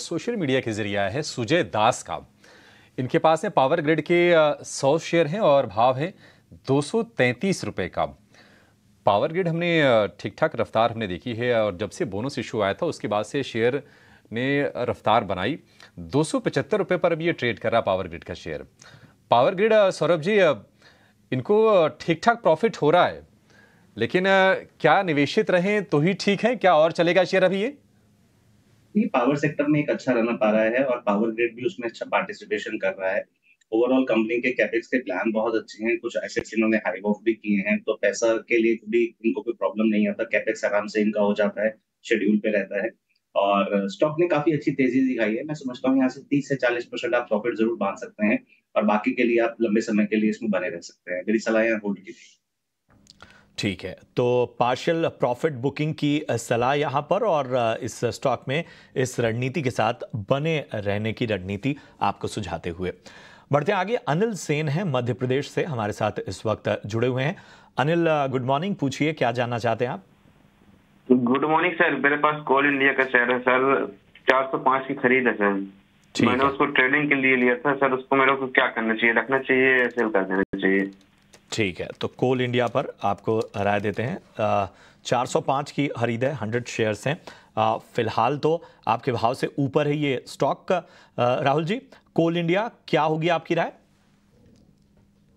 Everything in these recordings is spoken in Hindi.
सोशल मीडिया के जरिए है सुजय दास का इनके पास है पावर ग्रिड के सौ शेयर हैं और भाव है दो रुपए का पावर ग्रिड हमने ठीक ठाक रफ्तार हमने देखी है और जब से बोनस इशू आया था उसके बाद से शेयर ने रफ्तार बनाई दो रुपए पर अभी ये ट्रेड कर रहा पावर ग्रिड का share power grid Saurabh ji इनको ठीक ठाक प्रॉफिट हो रहा है लेकिन क्या निवेशित रहें तो ही ठीक है क्या और चलेगा शेयर अभी ये ये पावर सेक्टर में एक अच्छा रन अप आ रहा है और पावर ग्रिड भी उसमें अच्छा पार्टिसिपेशन कर रहा है ओवरऑल कंपनी के कैपेक्स के प्लान बहुत अच्छे हैं कुछ एसेट्स इन्होंने हाइव ऑफ भी किए हैं तो पैसा के लिए भी इनको कोई प्रॉब्लम नहीं आता कैपेक्स आराम से इनका हो जाता है शेड्यूल पे रहता है और स्टॉक ने काफी अच्छी तेजी दिखाई है मैं समझता हूँ यहाँ से तीस से चालीस परसेंट आप प्रॉफिट जरूर बांध सकते हैं और बाकी के लिए आप लंबे समय के लिए इसमें बने रह सकते हैं मेरी सलाह यहाँ होल्ड की थी ठीक है तो पार्शियल प्रॉफिट बुकिंग की सलाह यहाँ पर और इस स्टॉक में इस रणनीति के साथ बने रहने की रणनीति आपको सुझाते हुए बढ़ते आगे अनिल सेन हैं मध्य प्रदेश से हमारे साथ इस वक्त जुड़े हुए हैं अनिल गुड मॉर्निंग पूछिए क्या जानना चाहते हैं आप गुड मॉर्निंग सर मेरे पास कोल इंडिया का शेयर है सर चार सौ पांच की खरीद है सर मैंने उसको ट्रेडिंग के लिए लिया था सर उसको मेरे को क्या करना चाहिए रखना चाहिए या सेल कर देना चाहिए ठीक है तो कोल इंडिया पर आपको राय देते हैं आ, 405 की खरीद है हंड्रेड शेयर्स हैं फिलहाल तो आपके भाव से ऊपर है ये स्टॉक का राहुल जी कोल इंडिया क्या होगी आपकी राय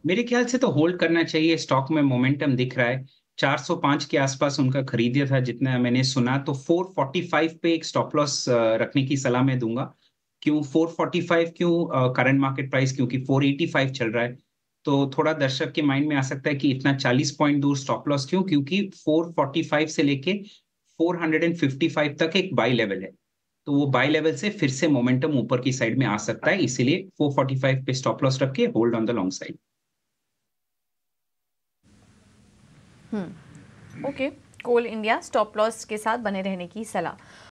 मेरे ख्याल से तो होल्ड करना चाहिए स्टॉक में मोमेंटम दिख रहा है 405 के आसपास उनका खरीदिया था जितना मैंने सुना तो 445 पे एक स्टॉप लॉस रखने की सलाह मैं दूंगा क्यों 445 क्यों करंट मार्केट प्राइस क्योंकि 485 चल रहा है तो थोड़ा दर्शक के माइंड में आ सकता है कि इतना 40 पॉइंट दूर स्टॉप लॉस क्यों क्योंकि 445 से लेके 455 तक एक बाई लेवल है तो वो बाई लेवल से फिर से मोमेंटम ऊपर की साइड में आ सकता है इसीलिए 445 पे स्टॉप लॉस रख के hold on the long side okay Coal India stop loss के साथ बने रहने की सलाह